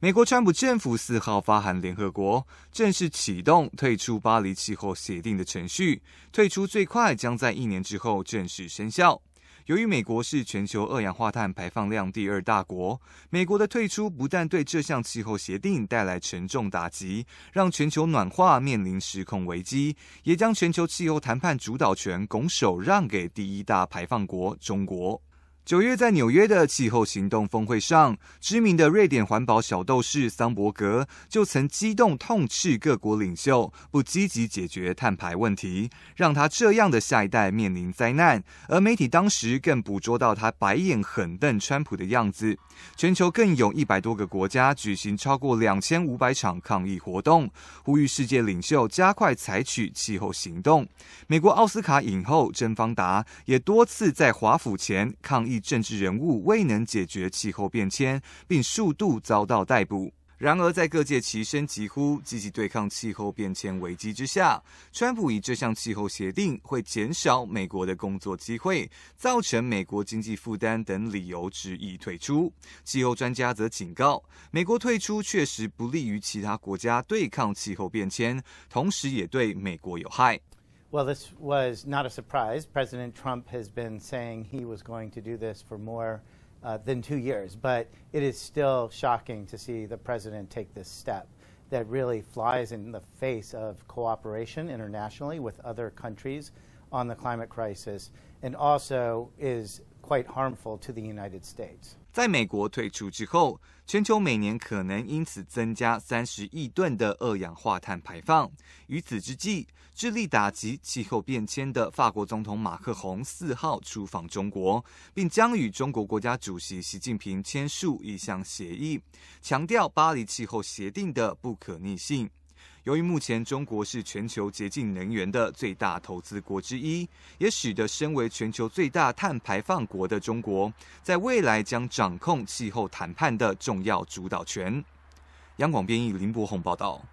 美国川普政府四号发函联合国，正式启动退出巴黎气候协定的程序。退出最快将在一年之后正式生效。由于美国是全球二氧化碳排放量第二大国，美国的退出不但对这项气候协定带来沉重打击，让全球暖化面临失控危机，也将全球气候谈判主导权拱手让给第一大排放国中国。九月，在纽约的气候行动峰会上，知名的瑞典环保小斗士桑伯格就曾激动痛斥各国领袖不积极解决碳排问题，让他这样的下一代面临灾难。而媒体当时更捕捉到他白眼狠瞪川普的样子。全球更有一百多个国家举行超过两千五百场抗议活动，呼吁世界领袖加快采取气候行动。美国奥斯卡影后珍·芳达也多次在华府前抗议。政治人物未能解决气候变迁，并数度遭到逮捕。然而，在各界齐声疾呼积极对抗气候变迁危机之下，川普以这项气候协定会减少美国的工作机会、造成美国经济负担等理由执意退出。气候专家则警告，美国退出确实不利于其他国家对抗气候变迁，同时也对美国有害。Well, this was not a surprise. President Trump has been saying he was going to do this for more uh, than two years, but it is still shocking to see the president take this step that really flies in the face of cooperation internationally with other countries on the climate crisis and also is quite harmful to the united states 在美国退出之后全球每年可能因此增加三十亿吨的二氧化碳排放于此之际致力打击气候变迁的法国总统马克龙四号出访中国并将与中国国家主席习近平签署一项协议强调巴黎气候协定的不可逆性由于目前中国是全球洁净能源的最大投资国之一，也使得身为全球最大碳排放国的中国，在未来将掌控气候谈判的重要主导权。央广编译林博宏报道。